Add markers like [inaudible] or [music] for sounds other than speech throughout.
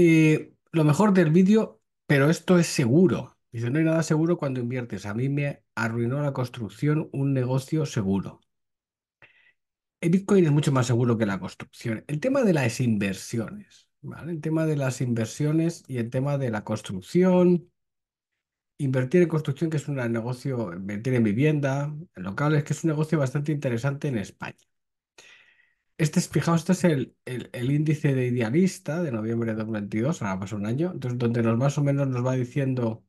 Eh, lo mejor del vídeo, pero esto es seguro. Dice, no hay nada seguro cuando inviertes. A mí me arruinó la construcción un negocio seguro. El Bitcoin es mucho más seguro que la construcción. El tema de las inversiones, ¿vale? El tema de las inversiones y el tema de la construcción. Invertir en construcción, que es un negocio, invertir en vivienda, en locales, que es un negocio bastante interesante en España. Este es, fijaos, este es el, índice de idealista de noviembre de 2022, ahora pasa un año, entonces, donde nos más o menos nos va diciendo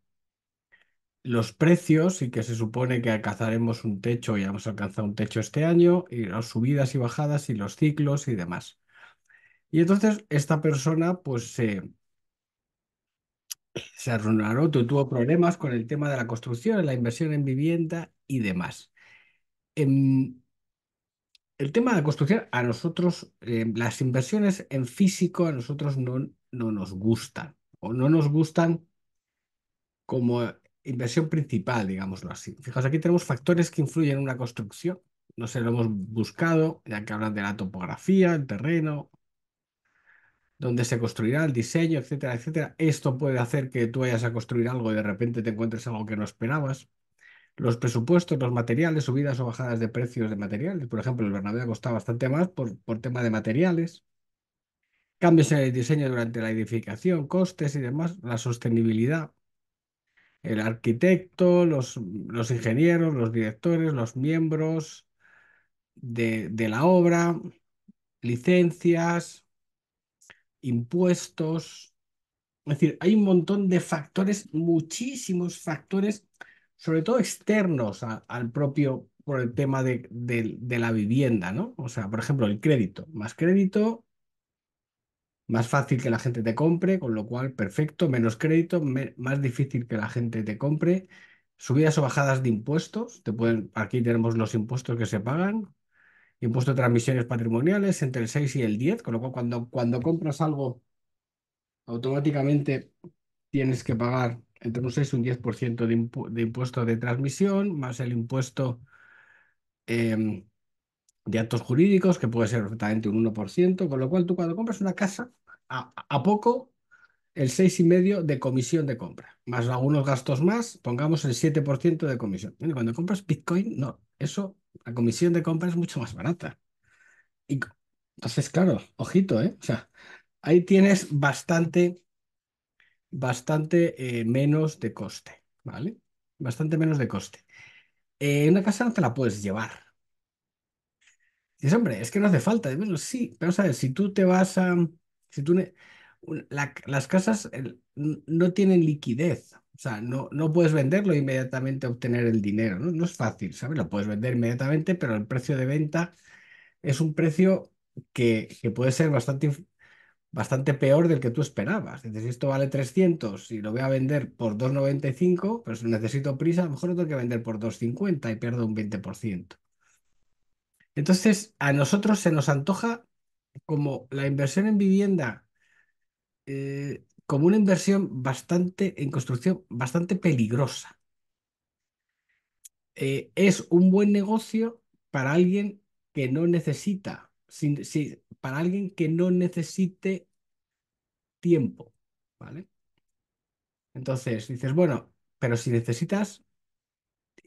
los precios y que se supone que alcanzaremos un techo, y hemos alcanzado un techo este año, y las subidas y bajadas y los ciclos y demás. Y entonces esta persona pues se, se arruinó, tuvo problemas con el tema de la construcción, la inversión en vivienda y demás. En, el tema de la construcción, a nosotros, eh, las inversiones en físico a nosotros no, no nos gustan, o no nos gustan como inversión principal, digámoslo así. Fijaos, aquí tenemos factores que influyen en una construcción. No sé, lo hemos buscado, ya que hablan de la topografía, el terreno, dónde se construirá, el diseño, etcétera, etcétera. Esto puede hacer que tú vayas a construir algo y de repente te encuentres algo que no esperabas los presupuestos, los materiales, subidas o bajadas de precios de materiales. Por ejemplo, el Bernabéu costado bastante más por, por tema de materiales. Cambios en el diseño durante la edificación, costes y demás, la sostenibilidad. El arquitecto, los, los ingenieros, los directores, los miembros de, de la obra, licencias, impuestos. Es decir, hay un montón de factores, muchísimos factores sobre todo externos al propio, por el tema de, de, la vivienda, ¿no? O sea, por ejemplo, el crédito. Más crédito, más fácil que la gente te compre, con lo cual, perfecto, menos crédito, más difícil que la gente te compre. Subidas o bajadas de impuestos, te pueden, aquí tenemos los impuestos que se pagan, impuesto de transmisiones patrimoniales entre el 6 y el 10, con lo cual cuando, cuando compras algo, automáticamente tienes que pagar entre un 10% de, 10% de, impuesto de transmisión más el impuesto em, de actos jurídicos, que puede ser perfectamente un 1%, con lo cual tú cuando compras una casa, a, poco el 6,5% de comisión de compra, más algunos gastos más, pongamos el 7% de comisión. cuando compras Bitcoin, no, eso, la comisión de compra es mucho más barata. Y, entonces, claro, ojito, ¿eh? O sea, ahí tienes bastante bastante eh, menos de coste, ¿vale? Bastante menos de coste. Eh, una casa no te la puedes llevar. Dices, hombre, es que no hace falta. Bueno, sí, pero sabes, si tú te vas a... Si tú las casas no tienen liquidez. O sea, no, no puedes venderlo e inmediatamente obtener el dinero. ¿no? es fácil, ¿sabes? Lo puedes vender inmediatamente, pero el precio de venta es un precio que puede ser bastante bastante peor del que tú esperabas. si esto vale 300 y lo voy a vender por 2,95, pero necesito prisa, a lo mejor lo tengo que vender por 2,50 y pierdo un 20%. Entonces, a nosotros se nos antoja como la inversión en vivienda, eh, como una inversión bastante, en construcción, bastante peligrosa. Eh, es un buen negocio para alguien que no necesita, para alguien que no necesite tiempo, ¿vale? Entonces dices, bueno, pero si necesitas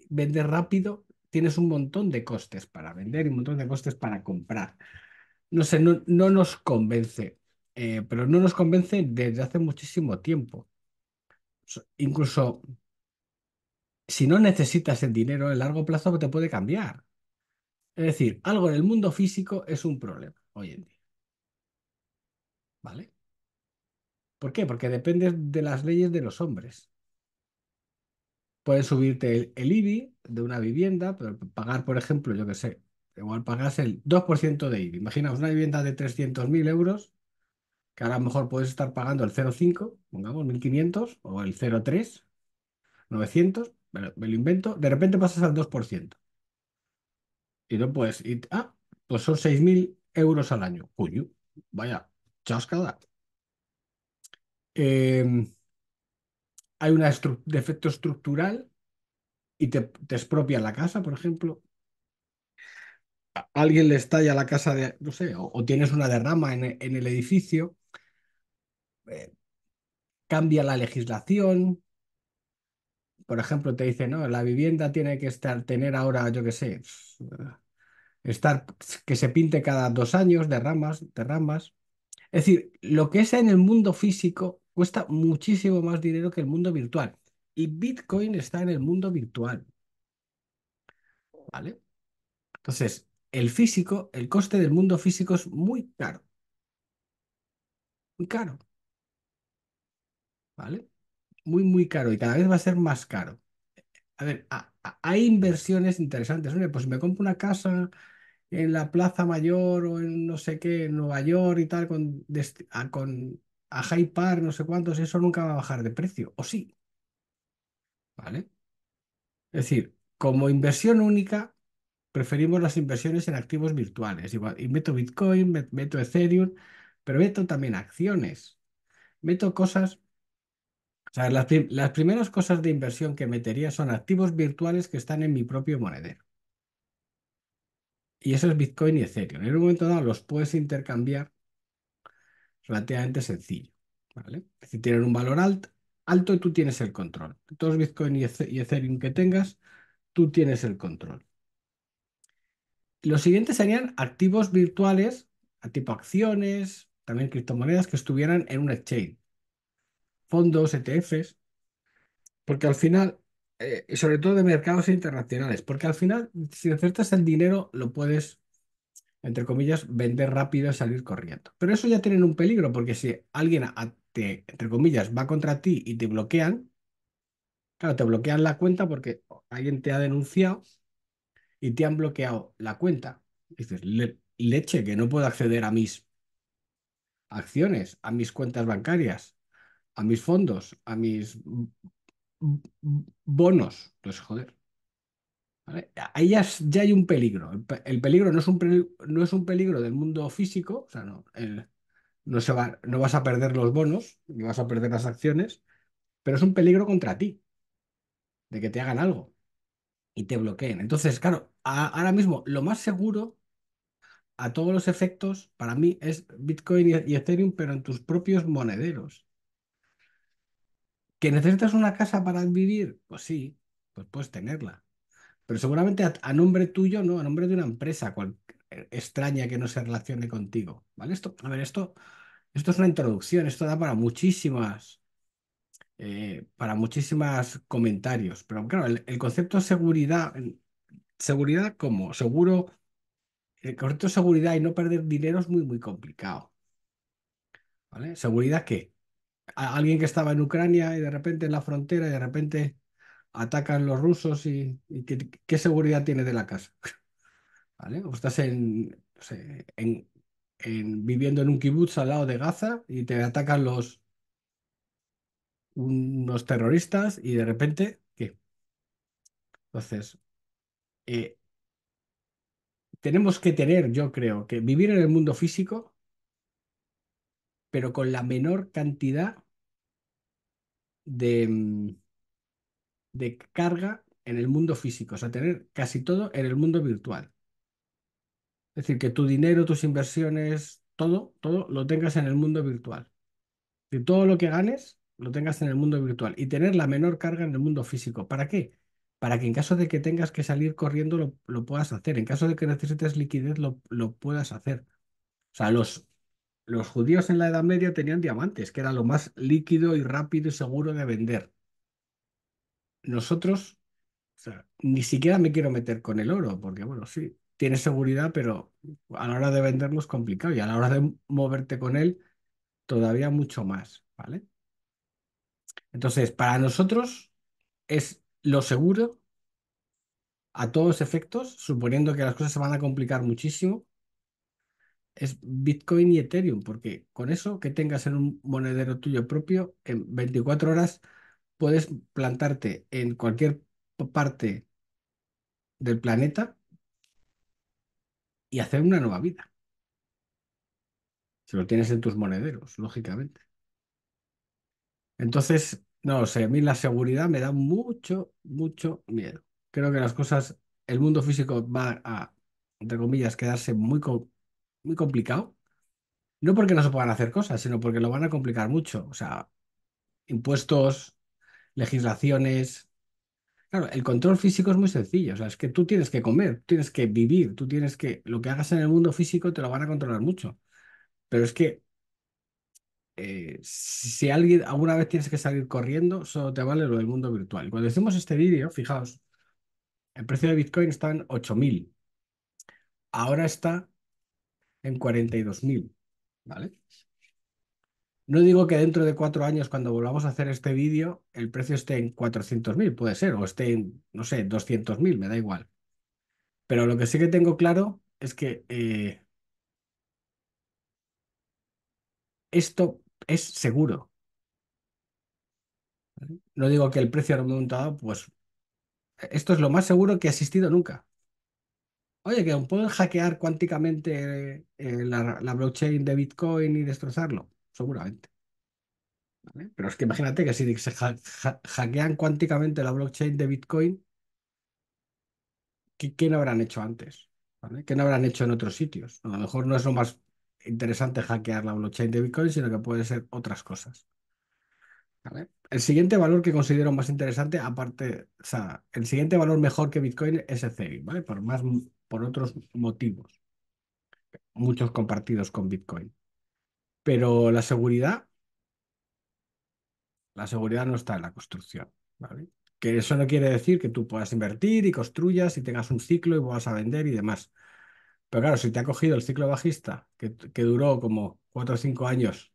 vender rápido, tienes un montón de costes para vender y un montón de costes para comprar. No sé, no, nos convence, eh, pero no nos convence desde hace muchísimo tiempo. Incluso si no necesitas el dinero, a largo plazo te puede cambiar. Es decir, algo en el mundo físico es un problema hoy en día. ¿Vale? ¿Por qué? Porque depende de las leyes de los hombres. Puedes subirte el, IBI de una vivienda, pero pagar, por ejemplo, yo qué sé, igual pagas el 2% de IBI. Imaginaos una vivienda de 300.000 euros, que a lo mejor puedes estar pagando el 0,5, pongamos 1.500 o el 0,3, 900, me, me lo invento, de repente pasas al 2%. Y no puedes ir, ah, pues son 6.000 euros al año. Coño, vaya, chascada. Em, hay un defecto estructural y te, te expropian la casa, por ejemplo. alguien le estalla la casa de, no sé, o, tienes una derrama en, e, el edificio. Eh, cambia la legislación. Por ejemplo, te dice, no, la vivienda tiene que estar, tener ahora, yo qué sé, Estar, que se pinte cada dos años, de ramas de ramas Es decir, lo que es en el mundo físico cuesta muchísimo más dinero que el mundo virtual. Y Bitcoin está en el mundo virtual. ¿Vale? Entonces, el físico, el coste del mundo físico es muy caro. Muy caro. ¿Vale? Muy, muy caro y cada vez va a ser más caro. A ver, hay inversiones interesantes. pues me compro una casa, en la Plaza Mayor o en no sé qué, en Nueva York y tal, con, a, con a High no sé cuántos, eso nunca va a bajar de precio, o sí. ¿Vale? Es decir, como inversión única, preferimos las inversiones en activos virtuales. Igual, y meto Bitcoin, meto Ethereum, pero meto también acciones. Meto cosas. O sea, las primeras cosas de inversión que metería son activos virtuales que están en mi propio monedero. Y eso es Bitcoin y Ethereum. En un momento dado los puedes intercambiar relativamente sencillo. ¿vale? Si tienen un valor alto, y tú tienes el control. Todos Bitcoin y Ethereum que tengas, tú tienes el control. Los siguientes serían activos virtuales, tipo acciones, también criptomonedas que estuvieran en un exchange, fondos, ETFs, porque al final eh, y sobre todo de mercados internacionales, porque al final, si acertas el dinero, lo puedes, entre comillas, vender rápido y salir corriendo. Pero eso ya tiene un peligro, porque si alguien, te, entre comillas, va contra ti y te bloquean, claro, te bloquean la cuenta porque alguien te ha denunciado y te han bloqueado la cuenta. dices, leche, que no puedo acceder a mis acciones, a mis cuentas bancarias, a mis fondos, a mis bonos. Pues joder. Ahí ya, hay un peligro. El, peligro no es un, peligro, no es un peligro del mundo físico, o sea, no, no, se va, no vas a perder los bonos, ni vas a perder las acciones, pero es un peligro contra ti, de que te hagan algo y te bloqueen. Entonces, claro, ahora mismo lo más seguro a todos los efectos para mí es Bitcoin y Ethereum, pero en tus propios monederos. ¿Que necesitas una casa para vivir? Pues sí, pues puedes tenerla. Pero seguramente a, nombre tuyo, no, a nombre de una empresa eh, extraña que no se relacione contigo. ¿Vale? Esto, a ver, esto, esto es una introducción, esto da para muchísimas. Eh, para muchísimas comentarios, pero claro, el, concepto de seguridad, seguridad como seguro, el concepto de seguridad y no perder dinero es muy, muy complicado. ¿Vale? ¿Seguridad qué? alguien que estaba en Ucrania y de repente en la frontera y de repente atacan los rusos y, qué, seguridad tiene de la casa. [laughs] ¿Vale? O estás en, viviendo en un kibutz al lado de Gaza y te atacan los unos terroristas y de repente, ¿qué? Entonces, eh, tenemos que tener, yo creo, que vivir en el mundo físico pero con la menor cantidad mm, de, carga en el mundo físico, o sea, tener casi todo en el mundo virtual. Es decir, que tu dinero, tus inversiones, todo, todo lo tengas en el mundo virtual. Y todo lo que ganes lo tengas en el mundo virtual y tener la menor carga en el mundo físico. ¿Para qué? Para que en caso de que tengas que salir corriendo lo, puedas hacer. En caso de que necesites liquidez lo, lo puedas hacer. O sea, los, los judíos en la Edad Media tenían diamantes, que era lo más líquido y rápido y seguro de vender. Nosotros, o sea, ni siquiera me quiero meter con el oro, porque bueno, sí, tiene seguridad, pero a la hora de venderlo es complicado y a la hora de moverte con él, todavía mucho más, ¿vale? Entonces, para nosotros es lo seguro a todos efectos, suponiendo que las cosas se van a complicar muchísimo, es Bitcoin y Ethereum, porque con eso que tengas en un monedero tuyo propio, en 24 horas puedes plantarte en cualquier parte del planeta y hacer una nueva vida. Si lo tienes en tus monederos, lógicamente. Entonces, no sé, a mí la seguridad me da mucho, mucho miedo. Creo que las cosas, el mundo físico va a, entre comillas, quedarse muy, muy complicado. No porque no se puedan hacer cosas, sino porque lo van a complicar mucho. O sea, impuestos, legislaciones. Claro, el control físico es muy sencillo. O sea, es que tú tienes que comer, tienes que vivir, tú tienes que. Lo que hagas en el mundo físico te lo van a controlar mucho. Pero es que eh, si alguien alguna vez tienes que salir corriendo, solo te vale lo del mundo virtual. Cuando hicimos este vídeo, fijaos, el precio de Bitcoin está en 8.000. Ahora está en 42.000, ¿vale? No digo que dentro de cuatro años, cuando volvamos a hacer este vídeo, el precio esté en 400.000, puede ser, o esté en, no sé, 200.000, me da igual. Pero lo que sí que tengo claro es que eh, esto es seguro. No digo que el precio ha un pues esto es lo más seguro que ha existido nunca oye, que pueden hackear cuánticamente eh, la, blockchain de Bitcoin y destrozarlo, seguramente. Pero es que imagínate que si se hackean cuánticamente la blockchain de Bitcoin, ¿qué, no habrán hecho antes? ¿Qué no habrán hecho en otros sitios? A lo mejor no es lo más interesante hackear la blockchain de Bitcoin, sino que puede ser otras cosas. El siguiente valor que considero más interesante, aparte, o sea, el siguiente valor mejor que Bitcoin es Ethereum, ¿vale? Por más por otros motivos, muchos compartidos con Bitcoin. Pero la seguridad, la seguridad no está en la construcción, ¿vale? Que eso no quiere decir que tú puedas invertir y construyas y tengas un ciclo y vas a vender y demás. Pero claro, si te ha cogido el ciclo bajista, que, duró como cuatro o cinco años,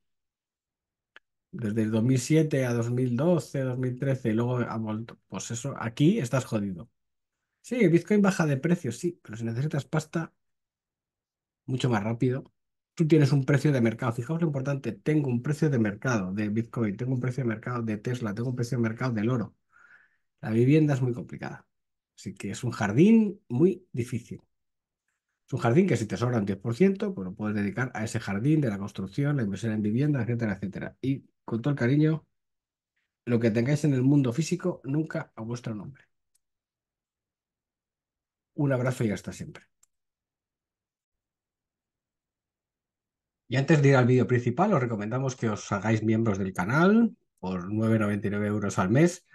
desde el 2007 a 2012, 2013, y luego ha vuelto, pues eso, aquí estás jodido. Sí, Bitcoin baja de precio, sí, pero si necesitas pasta, mucho más rápido. Tú tienes un precio de mercado. Fijaos lo importante, tengo un precio de mercado de Bitcoin, tengo un precio de mercado de Tesla, tengo un precio de mercado del oro. La vivienda es muy complicada. Así que es un jardín muy difícil. Es un jardín que si te sobra un 10%, pues lo puedes dedicar a ese jardín de la construcción, la inversión en vivienda, etcétera, etcétera. Y con todo el cariño, lo que tengáis en el mundo físico, nunca a vuestro nombre. Un abrazo y hasta siempre. Y antes de ir al vídeo principal, os recomendamos que os hagáis miembros del canal por 9,99 euros al mes.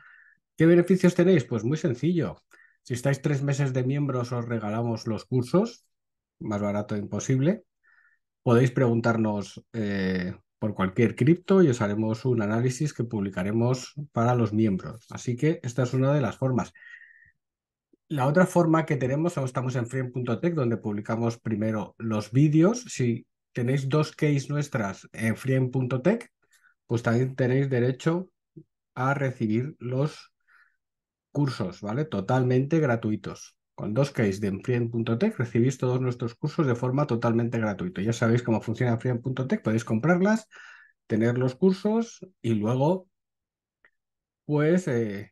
¿Qué beneficios tenéis? Pues muy sencillo. Si estáis tres meses de miembros, os regalamos los cursos, más barato imposible. Podéis preguntarnos eh, por cualquier cripto y os haremos un análisis que publicaremos para los miembros. Así que esta es una de las formas. La otra forma que tenemos, estamos en freem.tech, donde publicamos primero los vídeos. Si tenéis dos case nuestras en freem.tech, pues también tenéis derecho a recibir los cursos, ¿vale? Totalmente gratuitos. Con dos case de freem.tech recibís todos nuestros cursos de forma totalmente gratuita. Ya sabéis cómo funciona freem.tech. podéis comprarlas, tener los cursos y luego, pues, eh,